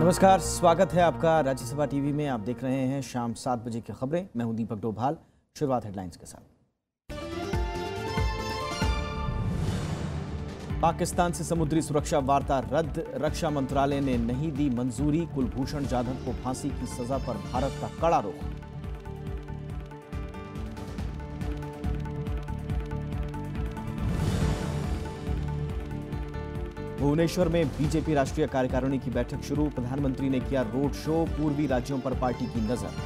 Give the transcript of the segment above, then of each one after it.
नमस्कार स्वागत है आपका राज्यसभा टीवी में आप देख रहे हैं शाम सात बजे की खबरें मैं हूं दीपक डोभाल शुरुआत हेडलाइंस के साथ पाकिस्तान से समुद्री सुरक्षा वार्ता रद्द रक्षा मंत्रालय ने नहीं दी मंजूरी कुलभूषण जाधव को फांसी की सजा पर भारत का कड़ा रोक भुवनेश्वर में बीजेपी राष्ट्रीय कार्यकारिणी की बैठक शुरू प्रधानमंत्री ने किया रोड शो पूर्वी राज्यों पर पार्टी की नजर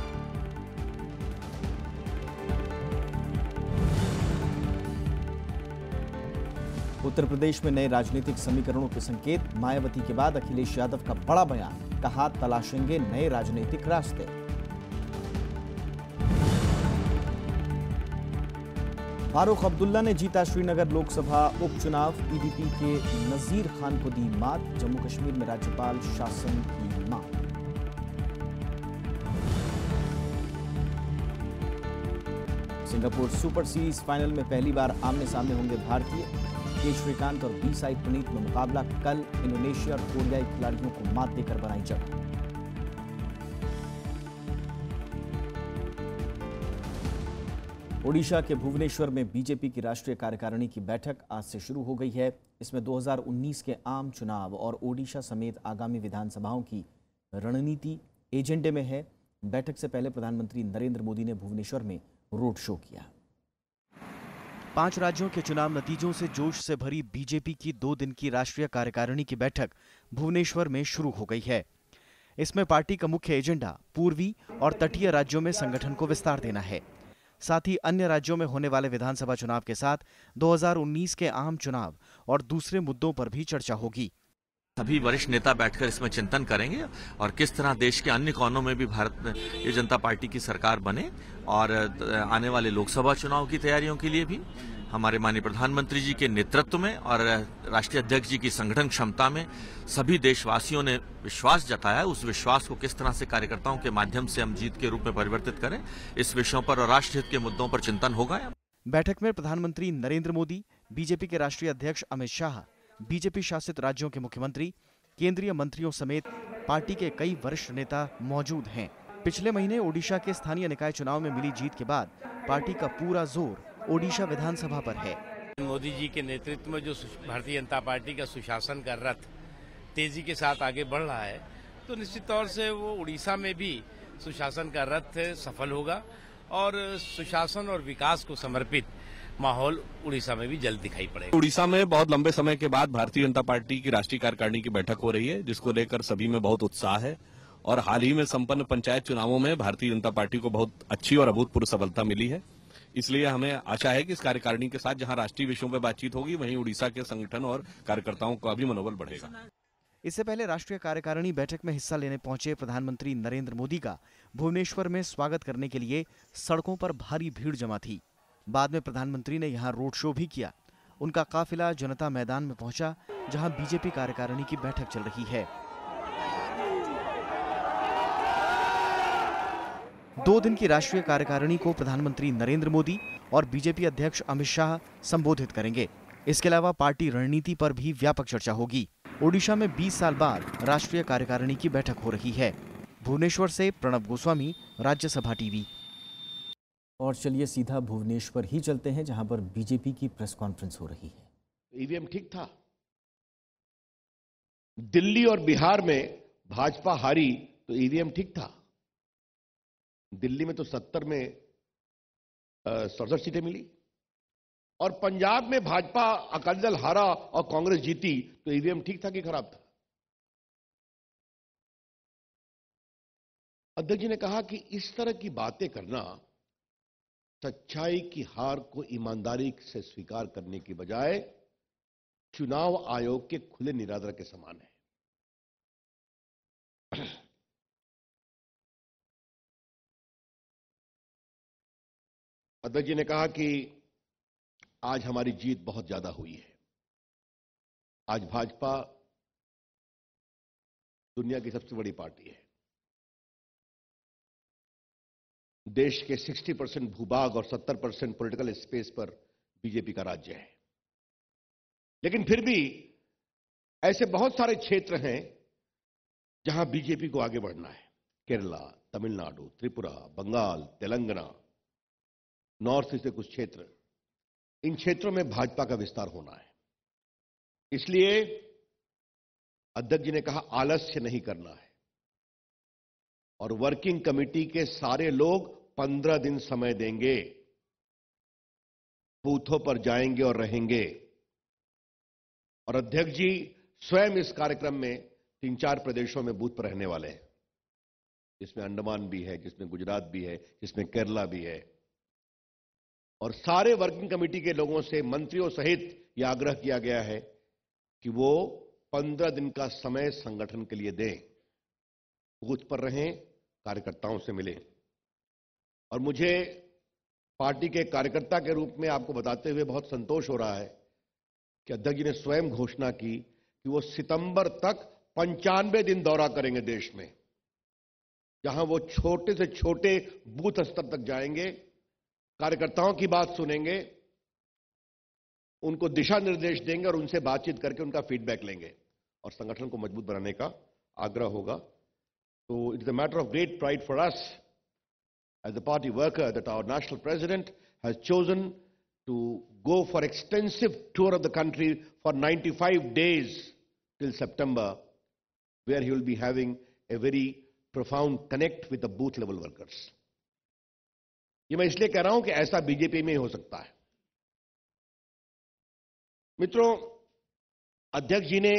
उत्तर प्रदेश में नए राजनीतिक समीकरणों के संकेत मायावती के बाद अखिलेश यादव का बड़ा बयान कहा तलाशेंगे नए राजनीतिक रास्ते फारूक अब्दुल्ला ने जीता श्रीनगर लोकसभा उपचुनाव पीडीपी e के नजीर खान को दी मात जम्मू कश्मीर में राज्यपाल शासन की मात सिंगापुर सुपर सीरीज फाइनल में पहली बार आमने सामने होंगे भारतीय के श्रीकांत और बी साई प्रणीत में मुकाबला कल इंडोनेशिया और कोरियाई खिलाड़ियों को मात देकर बनाई जगह ओडिशा के भुवनेश्वर में बीजेपी की राष्ट्रीय कार्यकारिणी की बैठक आज से शुरू हो गई है इसमें 2019 के आम चुनाव और ओडिशा समेत आगामी विधानसभाओं की रणनीति एजेंडे में है बैठक से पहले प्रधानमंत्री नरेंद्र मोदी ने भुवनेश्वर में रोड शो किया पांच राज्यों के चुनाव नतीजों से जोश से भरी बीजेपी की दो दिन की राष्ट्रीय कार्यकारिणी की बैठक भुवनेश्वर में शुरू हो गई है इसमें पार्टी का मुख्य एजेंडा पूर्वी और तटीय राज्यों में संगठन को विस्तार देना है साथ ही अन्य राज्यों में होने वाले विधानसभा चुनाव के साथ 2019 के आम चुनाव और दूसरे मुद्दों पर भी चर्चा होगी सभी वरिष्ठ नेता बैठकर इसमें चिंतन करेंगे और किस तरह देश के अन्य कोनों में भी भारत ये जनता पार्टी की सरकार बने और आने वाले लोकसभा चुनाव की तैयारियों के लिए भी हमारे माननीय प्रधानमंत्री जी के नेतृत्व में और राष्ट्रीय अध्यक्ष जी की संगठन क्षमता में सभी देशवासियों ने विश्वास जताया उस विश्वास को किस तरह से कार्यकर्ताओं के माध्यम से हम जीत के रूप में परिवर्तित करें इस विषयों पर और हित के मुद्दों पर चिंतन होगा बैठक में प्रधानमंत्री नरेंद्र मोदी बीजेपी के राष्ट्रीय अध्यक्ष अमित शाह बीजेपी शासित राज्यों के मुख्यमंत्री केंद्रीय मंत्रियों समेत पार्टी के कई वरिष्ठ नेता मौजूद हैं पिछले महीने ओडिशा के स्थानीय निकाय चुनाव में मिली जीत के बाद पार्टी का पूरा जोर ओडिशा विधानसभा पर है मोदी जी के नेतृत्व में जो भारतीय जनता पार्टी का सुशासन का रथ तेजी के साथ आगे बढ़ रहा है तो निश्चित तौर से वो उड़ीसा में भी सुशासन का रथ सफल होगा और सुशासन और विकास को समर्पित माहौल उड़ीसा में भी जल्द दिखाई पड़ेगा उड़ीसा में बहुत लंबे समय के बाद भारतीय जनता पार्टी की राष्ट्रीय कार्यकारिणी की बैठक हो रही है जिसको लेकर सभी में बहुत उत्साह है और हाल ही में संपन्न पंचायत चुनावों में भारतीय जनता पार्टी को बहुत अच्छी और अभूतपूर्व सफलता मिली है इसलिए हमें आशा है कि इस कार्यकारिणी के साथ जहां राष्ट्रीय विषयों पर बातचीत होगी वहीं उड़ीसा के संगठन और कार्यकर्ताओं का भी मनोबल बढ़ेगा इससे पहले राष्ट्रीय कार्यकारिणी बैठक में हिस्सा लेने पहुंचे प्रधानमंत्री नरेंद्र मोदी का भुवनेश्वर में स्वागत करने के लिए सड़कों पर भारी भीड़ जमा थी बाद में प्रधानमंत्री ने यहाँ रोड शो भी किया उनका काफिला जनता मैदान में पहुंचा जहां बीजेपी कार्यकारिणी की बैठक चल रही है दो दिन की राष्ट्रीय कार्यकारिणी को प्रधानमंत्री नरेंद्र मोदी और बीजेपी अध्यक्ष अमित शाह संबोधित करेंगे इसके अलावा पार्टी रणनीति पर भी व्यापक चर्चा होगी ओडिशा में 20 साल बाद राष्ट्रीय कार्यकारिणी की बैठक हो रही है भुवनेश्वर से प्रणब गोस्वामी राज्यसभा टीवी और चलिए सीधा भुवनेश्वर ही चलते हैं जहां पर बीजेपी की प्रेस कॉन्फ्रेंस हो रही है ईवीएम ठीक था दिल्ली और बिहार में भाजपा हारी तो ईवीएम ठीक था दिल्ली में तो सत्तर में सड़सठ सीटें मिली और पंजाब में भाजपा अकाली दल हारा और कांग्रेस जीती तो ईवीएम ठीक था कि खराब था अध्यक्ष जी ने कहा कि इस तरह की बातें करना सच्चाई की हार को ईमानदारी से स्वीकार करने की बजाय चुनाव आयोग के खुले निरादर के समान है अध्यक्ष जी ने कहा कि आज हमारी जीत बहुत ज्यादा हुई है आज भाजपा दुनिया की सबसे बड़ी पार्टी है देश के 60 परसेंट भूभाग और 70 परसेंट पोलिटिकल स्पेस पर बीजेपी का राज्य है लेकिन फिर भी ऐसे बहुत सारे क्षेत्र हैं जहां बीजेपी को आगे बढ़ना है केरला तमिलनाडु त्रिपुरा बंगाल तेलंगाना नॉर्थ ईस्ट के कुछ क्षेत्र इन क्षेत्रों में भाजपा का विस्तार होना है इसलिए अध्यक्ष जी ने कहा आलस्य नहीं करना है और वर्किंग कमेटी के सारे लोग पंद्रह दिन समय देंगे बूथों पर जाएंगे और रहेंगे और अध्यक्ष जी स्वयं इस कार्यक्रम में तीन चार प्रदेशों में बूथ पर रहने वाले हैं जिसमें अंडमान भी है जिसमें गुजरात भी है जिसमें केरला भी है और सारे वर्किंग कमेटी के लोगों से मंत्रियों सहित यह आग्रह किया गया है कि वो पंद्रह दिन का समय संगठन के लिए दें बूथ पर रहें कार्यकर्ताओं से मिले और मुझे पार्टी के कार्यकर्ता के रूप में आपको बताते हुए बहुत संतोष हो रहा है कि अध्यक्ष जी ने स्वयं घोषणा की कि वो सितंबर तक पंचानवे दिन दौरा करेंगे देश में जहां वो छोटे से छोटे बूथ स्तर तक जाएंगे कार्यकर्ताओं की बात सुनेंगे उनको दिशा निर्देश देंगे और उनसे बातचीत करके उनका फीडबैक लेंगे और संगठन को मजबूत बनाने का आग्रह होगा तो it's a matter of great pride for us as a party worker that our national president has chosen to go for extensive tour of the country for 95 days till September where he will be having a very profound connect with the booth level workers ये मैं इसलिए कह रहा हूं कि ऐसा BJP में ही हो सकता है मित्रों अध्यक्ष जी ने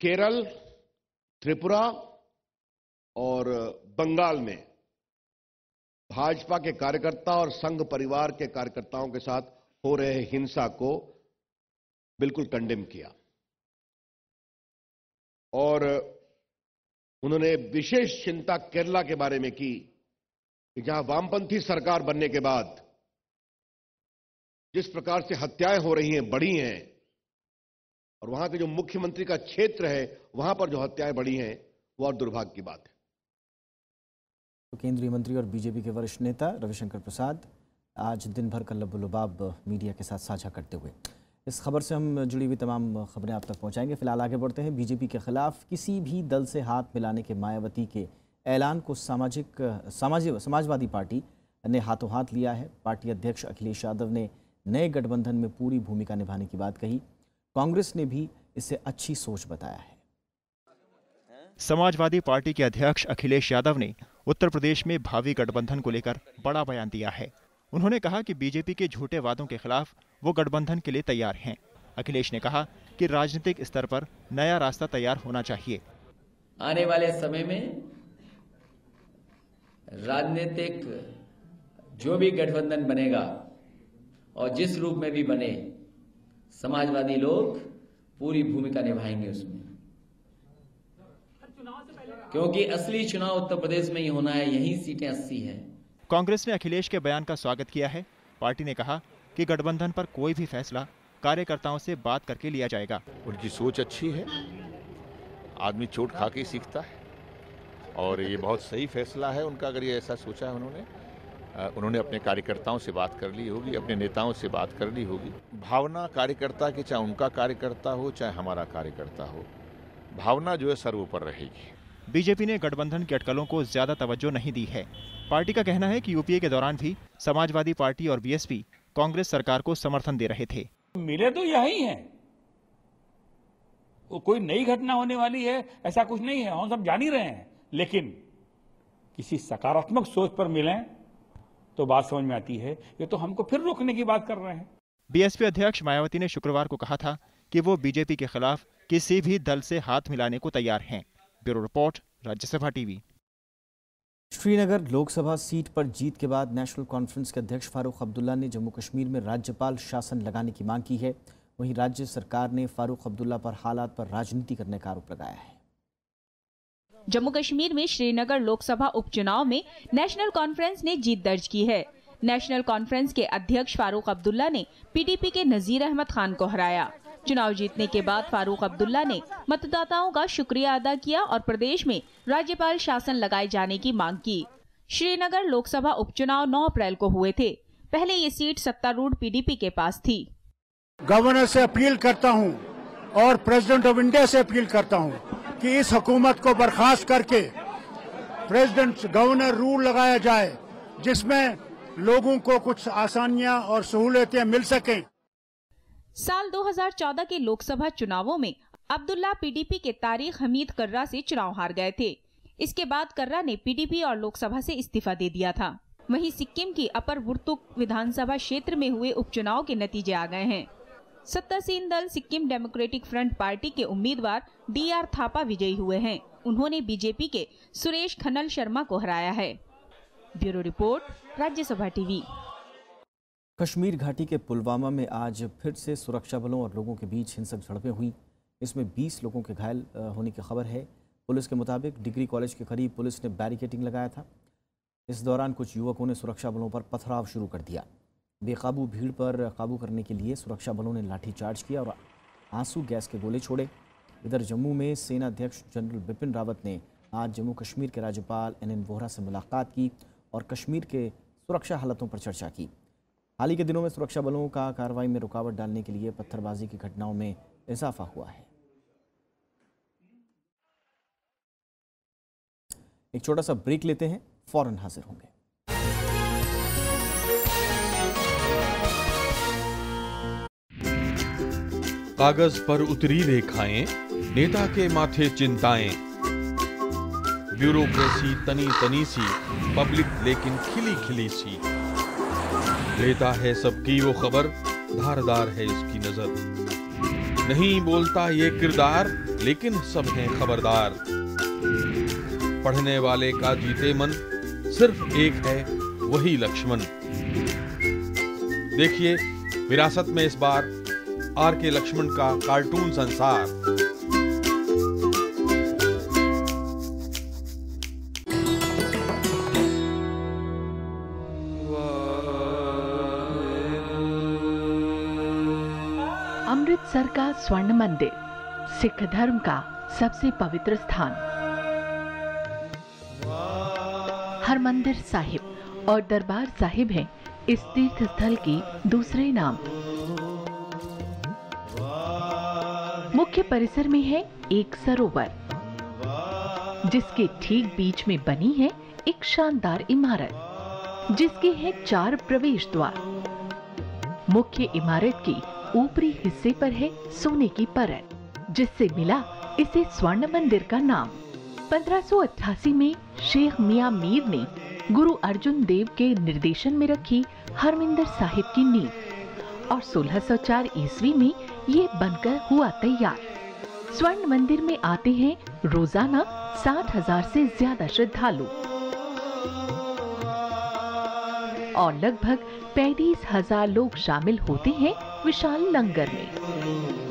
केरल त्रिपुरा और बंगाल में भाजपा के कार्यकर्ता और संघ परिवार के कार्यकर्ताओं के साथ हो रहे हिंसा को बिल्कुल कंडेम किया और उन्होंने विशेष चिंता केरला के बारे में की कि जहां वामपंथी सरकार बनने के बाद जिस प्रकार से हत्याएं हो रही हैं बढ़ी हैं और वहां के जो मुख्यमंत्री का क्षेत्र है वहां पर जो हत्याएं बढ़ी हैं वो और दुर्भाग्य की बात है तो केंद्रीय मंत्री और बीजेपी के वरिष्ठ नेता रविशंकर प्रसाद आज दिन भर का लबुलबाब मीडिया के साथ साझा करते हुए इस खबर से हम जुड़ी हुई तमाम खबरें आप तक पहुंचाएंगे फिलहाल आगे बढ़ते हैं बीजेपी के खिलाफ किसी भी दल से हाथ मिलाने के मायावती के ऐलान को सामाजिक समाज समाजवादी पार्टी ने हाथों हाथ लिया है पार्टी अध्यक्ष अखिलेश यादव ने नए गठबंधन में पूरी भूमिका निभाने की बात कही कांग्रेस ने भी इसे अच्छी सोच बताया है समाजवादी पार्टी के अध्यक्ष अखिलेश यादव ने उत्तर प्रदेश में भावी गठबंधन को लेकर बड़ा बयान दिया है उन्होंने कहा कि बीजेपी के झूठे वादों के खिलाफ वो गठबंधन के लिए तैयार हैं अखिलेश ने कहा कि राजनीतिक स्तर पर नया रास्ता तैयार होना चाहिए आने वाले समय में राजनीतिक जो भी गठबंधन बनेगा और जिस रूप में भी बने समाजवादी लोग पूरी भूमिका निभाएंगे उसमें क्योंकि असली चुनाव उत्तर प्रदेश में ही होना है यही सीटें अस्सी है कांग्रेस ने अखिलेश के बयान का स्वागत किया है पार्टी ने कहा कि गठबंधन पर कोई भी फैसला कार्यकर्ताओं से बात करके लिया जाएगा उनकी सोच अच्छी है आदमी चोट खा के सीखता है और ये बहुत सही फैसला है उनका अगर ये ऐसा सोचा है उन्होंने उन्होंने अपने कार्यकर्ताओं से बात कर ली होगी अपने नेताओं से बात कर ली होगी भावना कार्यकर्ता की चाहे उनका कार्यकर्ता हो चाहे हमारा कार्यकर्ता हो भावना जो है सर्वोपर रहेगी बीजेपी ने गठबंधन की अटकलों को ज्यादा तवज्जो नहीं दी है पार्टी का कहना है कि यूपीए के दौरान भी समाजवादी पार्टी और बीएसपी कांग्रेस सरकार को समर्थन दे रहे थे मिले तो यही है वो कोई नई घटना होने वाली है ऐसा कुछ नहीं है हम सब जान ही रहे हैं लेकिन किसी सकारात्मक सोच पर मिलें तो बात समझ में आती है ये तो हमको फिर रोकने की बात कर रहे हैं बीएसपी अध्यक्ष मायावती ने शुक्रवार को कहा था कि वो बीजेपी के खिलाफ किसी भी दल से हाथ मिलाने को तैयार हैं bureau report Rajya Sabha TV Srinagar Lok Sabha seat पर जीत के बाद नेशनल कॉन्फ्रेंस के अध्यक्ष फारूक अब्दुल्ला ने जम्मू कश्मीर में राज्यपाल शासन लगाने की मांग की है वहीं राज्य सरकार ने फारूक अब्दुल्ला पर हालात पर राजनीति करने का आरोप लगाया है जम्मू कश्मीर में श्रीनगर लोकसभा उपचुनाव में नेशनल कॉन्फ्रेंस ने जीत दर्ज की है नेशनल कॉन्फ्रेंस के अध्यक्ष फारूक अब्दुल्ला ने पीडीपी के नजीर अहमद खान को हराया चुनाव जीतने के बाद फारूक अब्दुल्ला ने मतदाताओं का शुक्रिया अदा किया और प्रदेश में राज्यपाल शासन लगाए जाने की मांग की श्रीनगर लोकसभा उपचुनाव 9 अप्रैल को हुए थे पहले ये सीट सत्तारूढ़ पीडीपी के पास थी गवर्नर से अपील करता हूँ और प्रेसिडेंट ऑफ इंडिया से अपील करता हूँ कि इस हुकूमत को बर्खास्त करके प्रेसिडेंट गवर्नर रूल लगाया जाए जिसमें लोगों को कुछ आसानियां और सहूलियतें मिल सकें साल 2014 के लोकसभा चुनावों में अब्दुल्ला पीडीपी के तारीख हमीद कर्रा से चुनाव हार गए थे इसके बाद कर्रा ने पीडीपी और लोकसभा से इस्तीफा दे दिया था वहीं सिक्किम की अपर बुर्तुक विधानसभा क्षेत्र में हुए उपचुनाव के नतीजे आ गए हैं सत्तासीन दल सिक्किम डेमोक्रेटिक फ्रंट पार्टी के उम्मीदवार डी आर थापा विजयी हुए हैं उन्होंने बीजेपी के सुरेश खनल शर्मा को हराया है bureau report Rajya Sabha TV Kashmir घाटी के पुलवामा में आज फिर से सुरक्षा बलों और लोगों के बीच हिंसक झड़पें हुई इसमें 20 लोगों के घायल होने की खबर है पुलिस के मुताबिक डिग्री कॉलेज के करीब पुलिस ने बैरिकेडिंग लगाया था इस दौरान कुछ युवकों ने सुरक्षा बलों पर पथराव शुरू कर दिया बेकाबू भीड़ पर काबू करने के लिए सुरक्षा बलों ने लाठीचार्ज किया और आंसू गैस के गोले छोड़े इधर जम्मू में सेना अध्यक्ष जनरल बिपिन रावत ने आज जम्मू कश्मीर के राज्यपाल एन एन वोहरा से मुलाकात की और कश्मीर के सुरक्षा हालतों पर चर्चा की हाल ही के दिनों में सुरक्षा बलों का कार्रवाई में रुकावट डालने के लिए पत्थरबाजी की घटनाओं में इजाफा हुआ है एक छोटा सा ब्रेक लेते हैं फौरन हाजिर होंगे कागज पर उतरी रेखाएं नेता के माथे चिंताएं ब्यूरोक्रेसी तनी तनी सी पब्लिक लेकिन खिली खिली सी लेता है सबकी वो खबर धारदार है इसकी नजर नहीं बोलता ये किरदार लेकिन सब हैं खबरदार पढ़ने वाले का जीते मन सिर्फ एक है वही लक्ष्मण देखिए विरासत में इस बार आर के लक्ष्मण का कार्टून संसार अमृतसर का स्वर्ण मंदिर सिख धर्म का सबसे पवित्र स्थान हर मंदिर साहिब और दरबार साहिब है इस तीर्थ स्थल की दूसरे नाम मुख्य परिसर में है एक सरोवर जिसके ठीक बीच में बनी है एक शानदार इमारत जिसके है चार प्रवेश द्वार मुख्य इमारत के ऊपरी हिस्से पर है सोने की परत जिससे मिला इसे स्वर्ण मंदिर का नाम 1588 में शेख मियां मीर ने गुरु अर्जुन देव के निर्देशन में रखी हरमिंदर साहिब की नींव और 1604 ईस्वी में ये बनकर हुआ तैयार स्वर्ण मंदिर में आते हैं रोजाना साठ हजार से ज्यादा श्रद्धालु और लगभग पैंतीस हजार लोग शामिल होते हैं विशाल लंगर में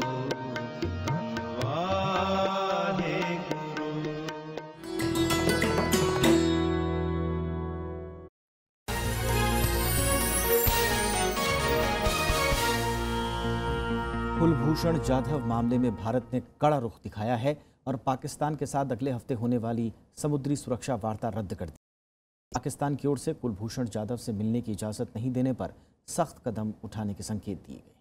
कुलभूषण जाधव मामले में भारत ने कड़ा रुख दिखाया है और पाकिस्तान के साथ अगले हफ्ते होने वाली समुद्री सुरक्षा वार्ता रद्द कर दी पाकिस्तान की ओर से कुलभूषण जाधव से मिलने की इजाजत नहीं देने पर सख्त कदम उठाने के संकेत दिए गए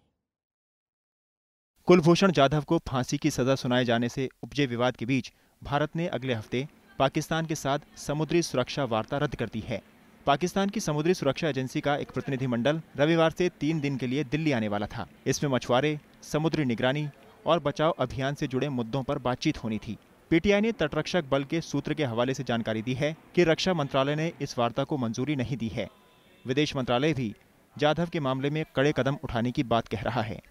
कुलभूषण जाधव को फांसी की सजा सुनाए जाने से उपजे विवाद के बीच भारत ने अगले हफ्ते पाकिस्तान के साथ समुद्री सुरक्षा वार्ता रद्द कर दी है पाकिस्तान की समुद्री सुरक्षा एजेंसी का एक प्रतिनिधिमंडल रविवार से तीन दिन के लिए दिल्ली आने वाला था इसमें मछुआरे समुद्री निगरानी और बचाव अभियान से जुड़े मुद्दों पर बातचीत होनी थी पीटीआई ने तटरक्षक बल के सूत्र के हवाले से जानकारी दी है कि रक्षा मंत्रालय ने इस वार्ता को मंजूरी नहीं दी है विदेश मंत्रालय भी जाधव के मामले में कड़े कदम उठाने की बात कह रहा है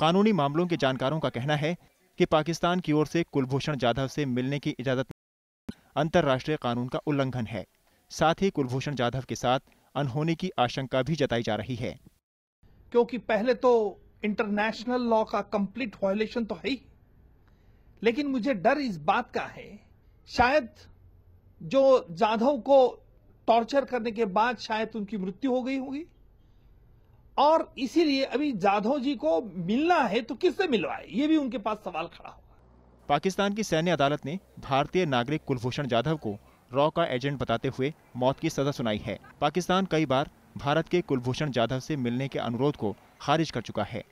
कानूनी मामलों के जानकारों का कहना है कि पाकिस्तान की ओर से कुलभूषण जाधव से मिलने की इजाजत अंतर्राष्ट्रीय कानून का उल्लंघन है साथ ही कुलभूषण जाधव के साथ अनहोनी की आशंका भी जताई जा रही है क्योंकि पहले तो इंटरनेशनल लॉ का कंप्लीट वायोलेशन तो है ही लेकिन मुझे डर इस बात का है शायद जो जाधव को टॉर्चर करने के बाद शायद उनकी मृत्यु हो गई होगी और इसीलिए अभी जाधव जी को मिलना है तो किससे मिलवाए ये भी उनके पास सवाल खड़ा होगा पाकिस्तान की सैन्य अदालत ने भारतीय नागरिक कुलभूषण जाधव को रॉ का एजेंट बताते हुए मौत की सजा सुनाई है पाकिस्तान कई बार भारत के कुलभूषण जाधव से मिलने के अनुरोध को खारिज कर चुका है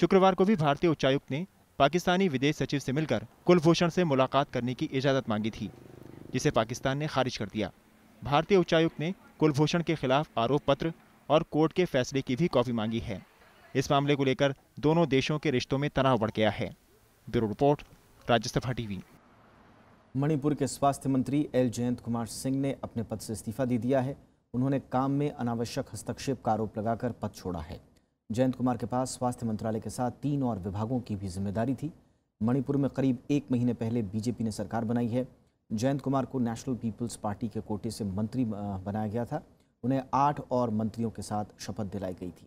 शुक्रवार को भी भारतीय उच्चायुक्त ने पाकिस्तानी विदेश सचिव से मिलकर कुलभूषण से मुलाकात करने की इजाज़त मांगी थी जिसे पाकिस्तान ने खारिज कर दिया भारतीय उच्चायुक्त ने कुलभूषण के खिलाफ आरोप पत्र और कोर्ट के फैसले की भी कॉपी मांगी है इस मामले को लेकर दोनों देशों के रिश्तों में तनाव बढ़ गया है bureau report Rajya Sabha TV Manipur के स्वास्थ्य मंत्री एल जयंत कुमार सिंह ने अपने पद से इस्तीफा दे दिया है उन्होंने काम में अनावश्यक हस्तक्षेप का आरोप लगाकर पद छोड़ा है जयंत कुमार के पास स्वास्थ्य मंत्रालय के साथ तीन और विभागों की भी जिम्मेदारी थी मणिपुर में करीब एक महीने पहले बीजेपी ने सरकार बनाई है जयंत कुमार को नेशनल पीपल्स पार्टी के कोटे से मंत्री बनाया गया था उन्हें आठ और मंत्रियों के साथ शपथ दिलाई गई थी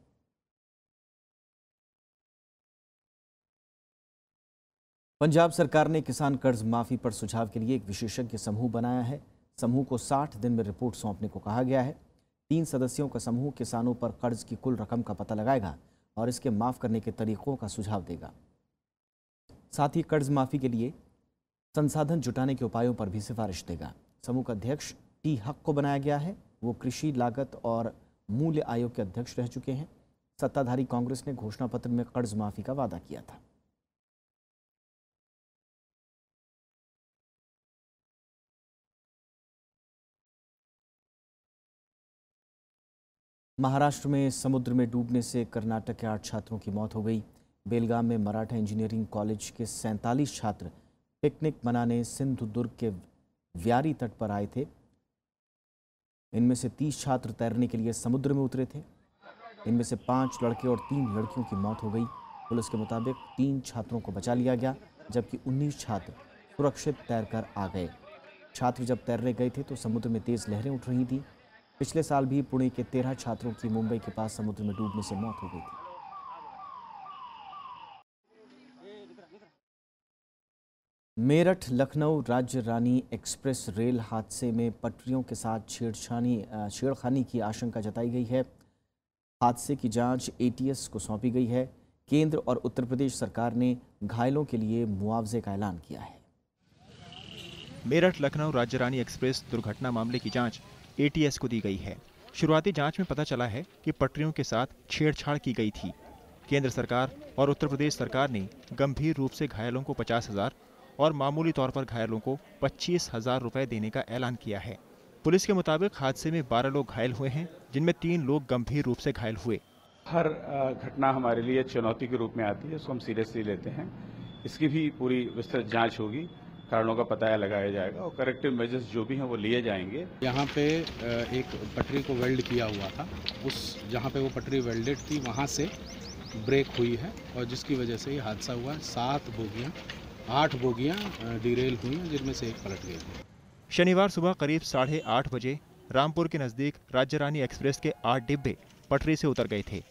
पंजाब सरकार ने किसान कर्ज माफी पर सुझाव के लिए एक विशेषज्ञ समूह बनाया है समूह को 60 दिन में रिपोर्ट सौंपने को कहा गया है तीन सदस्यों का समूह किसानों पर कर्ज की कुल रकम का पता लगाएगा और इसके माफ करने के तरीकों का सुझाव देगा साथ ही कर्ज माफी के लिए संसाधन जुटाने के उपायों पर भी सिफारिश देगा समूह का अध्यक्ष टी हक को बनाया गया है वो कृषि लागत और मूल्य आयोग के अध्यक्ष रह चुके हैं सत्ताधारी कांग्रेस ने घोषणा पत्र में कर्ज माफी का वादा किया था महाराष्ट्र में समुद्र में डूबने से कर्नाटक के आठ छात्रों की मौत हो गई बेलगाम में मराठा इंजीनियरिंग कॉलेज के सैंतालीस छात्र पिकनिक मनाने सिंधुदुर्ग के व्यारी तट पर आए थे इनमें से तीस छात्र तैरने के लिए समुद्र में उतरे थे इनमें से पाँच लड़के और तीन लड़कियों की मौत हो गई पुलिस के मुताबिक तीन छात्रों को बचा लिया गया जबकि उन्नीस छात्र सुरक्षित तैरकर आ गए छात्र जब तैरने गए थे तो समुद्र में तेज़ लहरें उठ रही थी पिछले साल भी पुणे के तेरह छात्रों की मुंबई के पास समुद्र में डूबने से मौत हो गई थी मेरठ लखनऊ राज्य रानी एक्सप्रेस रेल हादसे में पटरियों के साथ छेड़छानी छेड़खानी की आशंका जताई गई है हादसे की जांच एटीएस को सौंपी गई है केंद्र और उत्तर प्रदेश सरकार ने घायलों के लिए मुआवजे का ऐलान किया है मेरठ लखनऊ राज्य रानी एक्सप्रेस दुर्घटना मामले की जांच एटीएस को दी गई है शुरुआती जांच में पता चला है कि पटरियों के साथ छेड़छाड़ की गई थी केंद्र सरकार और उत्तर प्रदेश सरकार ने गंभीर रूप से घायलों को पचास हजार और मामूली तौर पर घायलों को पच्चीस हजार रुपए देने का ऐलान किया है पुलिस के मुताबिक हादसे में बारह लोग घायल हुए हैं जिनमें तीन लोग गंभीर रूप से घायल हुए हर घटना हमारे लिए चुनौती के रूप में आती है उसको हम सीरियसली लेते हैं इसकी भी पूरी विस्तृत जाँच होगी कारणों का पता लगाया जाएगा और करेक्टिव मेजर्स जो भी हैं वो लिए जाएंगे यहाँ पे एक पटरी को वेल्ड किया हुआ था उस जहाँ पे वो पटरी वेल्डेड थी वहाँ से ब्रेक हुई है और जिसकी वजह से ये हादसा हुआ सात बोगियाँ आठ बोगियां डिरेल हुई जिनमें से एक पलट गई थी शनिवार सुबह करीब साढ़े आठ बजे रामपुर के नज़दीक राज्य रानी एक्सप्रेस के आठ डिब्बे पटरी से उतर गए थे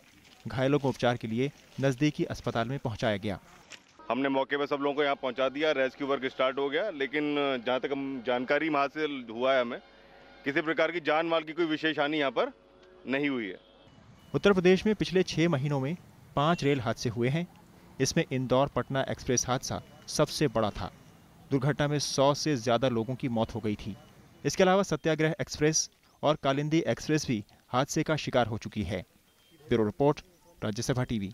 घायलों को उपचार के लिए नज़दीकी अस्पताल में पहुंचाया गया हमने मौके पर सब लोगों को यहाँ पहुंचा दिया रेस्क्यू वर्क स्टार्ट हो गया लेकिन जहाँ तक हम जानकारी वहाँ से हुआ है हमें किसी प्रकार की जान माल की कोई विशेष हानि यहाँ पर नहीं हुई है उत्तर प्रदेश में पिछले छः महीनों में पाँच रेल हादसे हुए हैं इसमें इंदौर पटना एक्सप्रेस हादसा सबसे बड़ा था दुर्घटना में सौ से ज़्यादा लोगों की मौत हो गई थी इसके अलावा सत्याग्रह एक्सप्रेस और कालिंदी एक्सप्रेस भी हादसे का शिकार हो चुकी है bureau report Rajya Sabha TV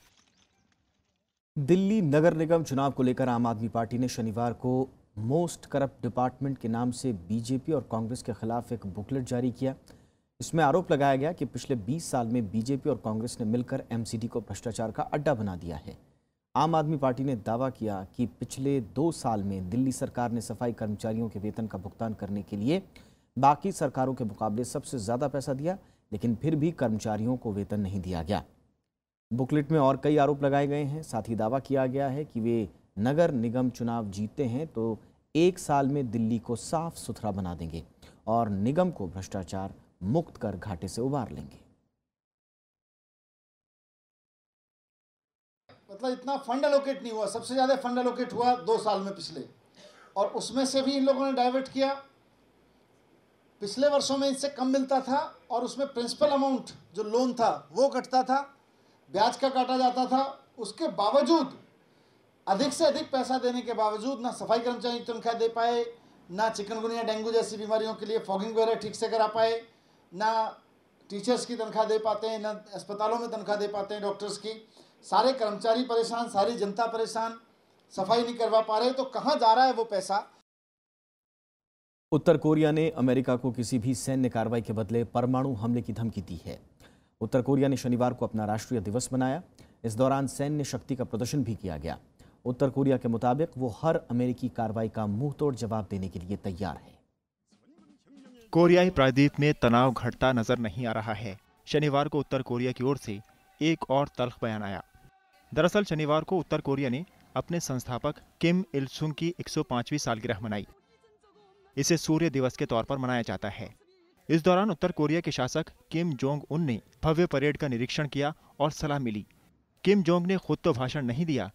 Delhi नगर निगम चुनाव को लेकर आम आदमी पार्टी ने शनिवार को मोस्ट करप्ट डिपार्टमेंट के नाम से बीजेपी और कांग्रेस के खिलाफ एक बुकलेट जारी किया इसमें आरोप लगाया गया कि पिछले 20 साल में बीजेपी और कांग्रेस ने मिलकर एमसीडी को भ्रष्टाचार का अड्डा बना दिया है आम आदमी पार्टी ने दावा किया कि पिछले दो साल में दिल्ली सरकार ने सफाई कर्मचारियों के वेतन का भुगतान करने के लिए बाकी सरकारों के मुकाबले सबसे ज़्यादा पैसा दिया लेकिन फिर भी कर्मचारियों को वेतन नहीं दिया गया बुकलेट में और कई आरोप लगाए गए हैं साथ ही दावा किया गया है कि वे नगर निगम चुनाव जीतते हैं तो एक साल में दिल्ली को साफ सुथरा बना देंगे और निगम को भ्रष्टाचार मुक्त कर घाटे से उबार लेंगे मतलब इतना फंड एलोकेट नहीं हुआ सबसे ज़्यादा फंड एलोकेट हुआ दो साल में पिछले और उसमें से भी इन लोगों ने डाइवर्ट किया पिछले वर्षों में इससे कम मिलता था और उसमें प्रिंसिपल अमाउंट जो लोन था वो कटता था ब्याज का काटा जाता था उसके बावजूद अधिक से अधिक पैसा देने के बावजूद ना सफाई कर्मचारी तनख्वाह दे पाए ना चिकनगुनिया डेंगू जैसी बीमारियों के लिए फॉगिंग वगैरह ठीक से करा पाए ना टीचर्स की तनख्वाह दे पाते हैं ना अस्पतालों में तनख्वाह दे पाते हैं डॉक्टर्स की सारे कर्मचारी परेशान सारी जनता परेशान सफाई नहीं करवा पा रहे तो कहाँ जा रहा है वो पैसा उत्तर कोरिया ने अमेरिका को किसी भी सैन्य कार्रवाई के बदले परमाणु हमले की धमकी दी है उत्तर कोरिया ने शनिवार को अपना राष्ट्रीय दिवस मनाया इस दौरान सैन्य शक्ति का प्रदर्शन भी किया गया उत्तर कोरिया के मुताबिक वो हर अमेरिकी कार्रवाई का मुंह तोड़ जवाब देने के लिए तैयार है कोरियाई प्रायद्वीप में तनाव घटता नजर नहीं आ रहा है शनिवार को उत्तर कोरिया की ओर से एक और तलख बयान आया दरअसल शनिवार को उत्तर कोरिया ने अपने संस्थापक किम इलसुंग की 105वीं सालगिरह मनाई इसे सूर्य दिवस के तौर पर मनाया जाता है इस दौरान उत्तर कोरिया के शासक किम जोंग उन ने भव्य परेड का निरीक्षण किया और सलाह मिली किम जोंग ने खुद तो भाषण नहीं दिया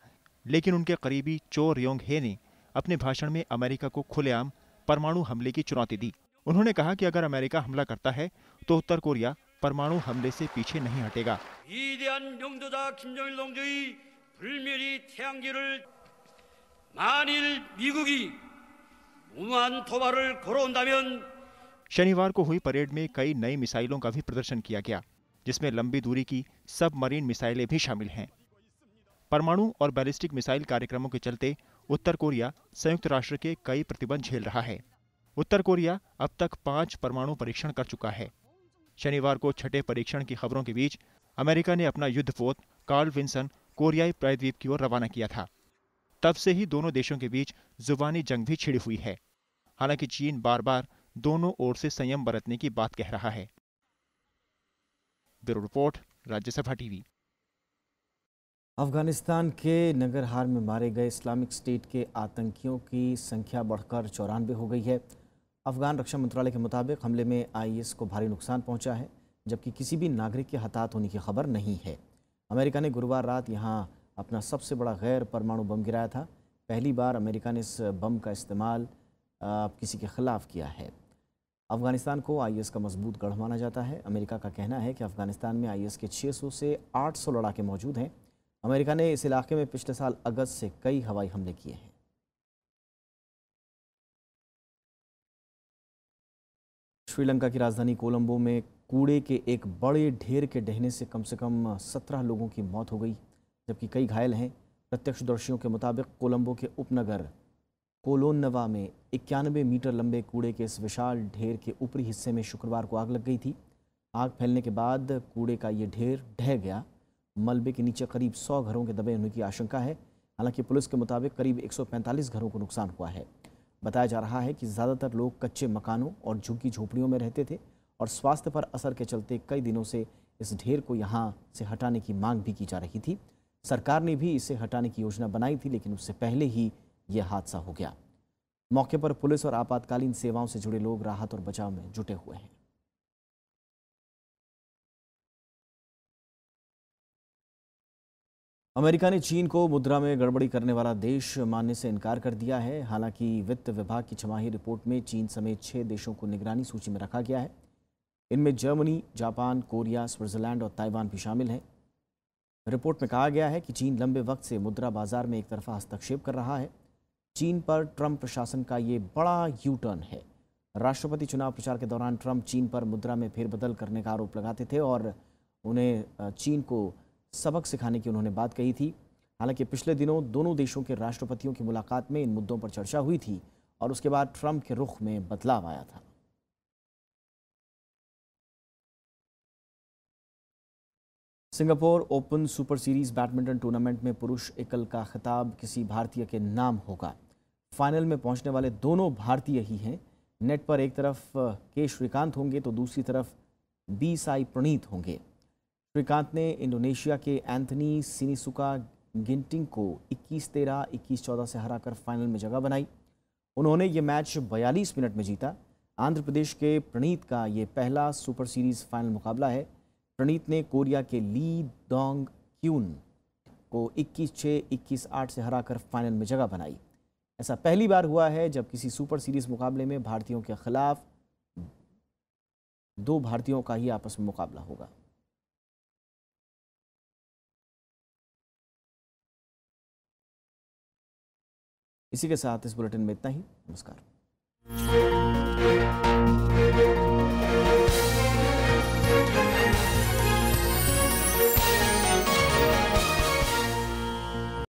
लेकिन उनके करीबी चो रियोंग हे ने अपने भाषण में अमेरिका को खुलेआम परमाणु हमले की चुनौती दी उन्होंने कहा कि अगर अमेरिका हमला करता है तो उत्तर कोरिया परमाणु हमले से पीछे नहीं हटेगा शनिवार को हुई परेड में कई नई मिसाइलों का भी प्रदर्शन किया गया जिसमें लंबी दूरी की सब मरीन मिसाइलें भी शामिल हैं परमाणु और बैलिस्टिक मिसाइल कार्यक्रमों के चलते उत्तर कोरिया संयुक्त राष्ट्र के कई प्रतिबंध झेल रहा है उत्तर कोरिया अब तक पांच परमाणु परीक्षण कर चुका है शनिवार को छठे परीक्षण की खबरों के बीच अमेरिका ने अपना युद्धपोत कार्ल विंसन कोरियाई प्रायद्वीप की ओर रवाना किया था तब से ही दोनों देशों के बीच जुबानी जंग भी छिड़ी हुई है हालांकि चीन बार बार दोनों ओर से संयम बरतने की बात कह रहा है bureau report Rajya Sabha TV Afghanistan के नगरहार में मारे गए इस्लामिक स्टेट के आतंकियों की संख्या बढ़कर चौरानवे हो गई है अफगान रक्षा मंत्रालय के मुताबिक हमले में आईएस को भारी नुकसान पहुंचा है जबकि किसी भी नागरिक के हताहत होने की खबर नहीं है अमेरिका ने गुरुवार रात यहाँ अपना सबसे बड़ा गैर परमाणु बम गिराया था पहली बार अमेरिका ने इस बम का इस्तेमाल किसी के ख़िलाफ़ किया है अफगानिस्तान को आईएस का मजबूत गढ़ माना जाता है अमेरिका का कहना है कि अफगानिस्तान में आईएस के 600 से 800 लड़ाके मौजूद हैं अमेरिका ने इस इलाके में पिछले साल अगस्त से कई हवाई हमले किए हैं श्रीलंका की राजधानी कोलंबो में कूड़े के एक बड़े ढेर के ढहने से कम से कम सत्रह लोगों की मौत हो गई जबकि कई घायल हैं प्रत्यक्षदर्शियों के मुताबिक कोलंबो के उपनगर कोलोनवा में इक्यानवे मीटर लंबे कूड़े के इस विशाल ढेर के ऊपरी हिस्से में शुक्रवार को आग लग गई थी आग फैलने के बाद कूड़े का ये ढेर ढह गया मलबे के नीचे करीब सौ घरों के दबे होने की आशंका है हालांकि पुलिस के मुताबिक करीब एक घरों को नुकसान हुआ है बताया जा रहा है कि ज़्यादातर लोग कच्चे मकानों और झुग्गी झोपड़ियों में रहते थे और स्वास्थ्य पर असर के चलते कई दिनों से इस ढेर को यहाँ से हटाने की मांग भी की जा रही थी सरकार ने भी इसे हटाने की योजना बनाई थी लेकिन उससे पहले ही यह हादसा हो गया मौके पर पुलिस और आपातकालीन सेवाओं से जुड़े लोग राहत और बचाव में जुटे हुए हैं अमेरिका ने चीन को मुद्रा में गड़बड़ी करने वाला देश मानने से इनकार कर दिया है हालांकि वित्त विभाग की छमाही रिपोर्ट में चीन समेत छह देशों को निगरानी सूची में रखा गया है इनमें जर्मनी जापान कोरिया स्विट्जरलैंड और ताइवान भी शामिल हैं रिपोर्ट में कहा गया है कि चीन लंबे वक्त से मुद्रा बाजार में एक तरफा हस्तक्षेप कर रहा है चीन पर ट्रंप प्रशासन का ये बड़ा यू टर्न है राष्ट्रपति चुनाव प्रचार के दौरान ट्रंप चीन पर मुद्रा में फेरबदल करने का आरोप लगाते थे और उन्हें चीन को सबक सिखाने की उन्होंने बात कही थी हालांकि पिछले दिनों दोनों देशों के राष्ट्रपतियों की मुलाकात में इन मुद्दों पर चर्चा हुई थी और उसके बाद ट्रंप के रुख में बदलाव आया था Singapore open super series badminton tournament में पुरुष एकल का खिताब किसी भारतीय के नाम होगा फाइनल में पहुंचने वाले दोनों भारतीय ही हैं नेट पर एक तरफ के श्रीकांत होंगे तो दूसरी तरफ बी साई प्रणीत होंगे श्रीकांत ने इंडोनेशिया के एंथनी सिनीसुका गिंटिंग को 21 तेरह 21 चौदह से हराकर फाइनल में जगह बनाई उन्होंने ये मैच 42 मिनट में जीता आंध्र प्रदेश के प्रणीत का ये पहला सुपर सीरीज फाइनल मुकाबला है प्रणीत ने कोरिया के ली डोंग क्यून को 21 छः 21 आठ से हराकर फाइनल में जगह बनाई ऐसा पहली बार हुआ है जब किसी सुपर सीरीज मुकाबले में भारतीयों के खिलाफ दो भारतीयों का ही आपस में मुकाबला होगा इसी के साथ इस बुलेटिन में इतना ही नमस्कार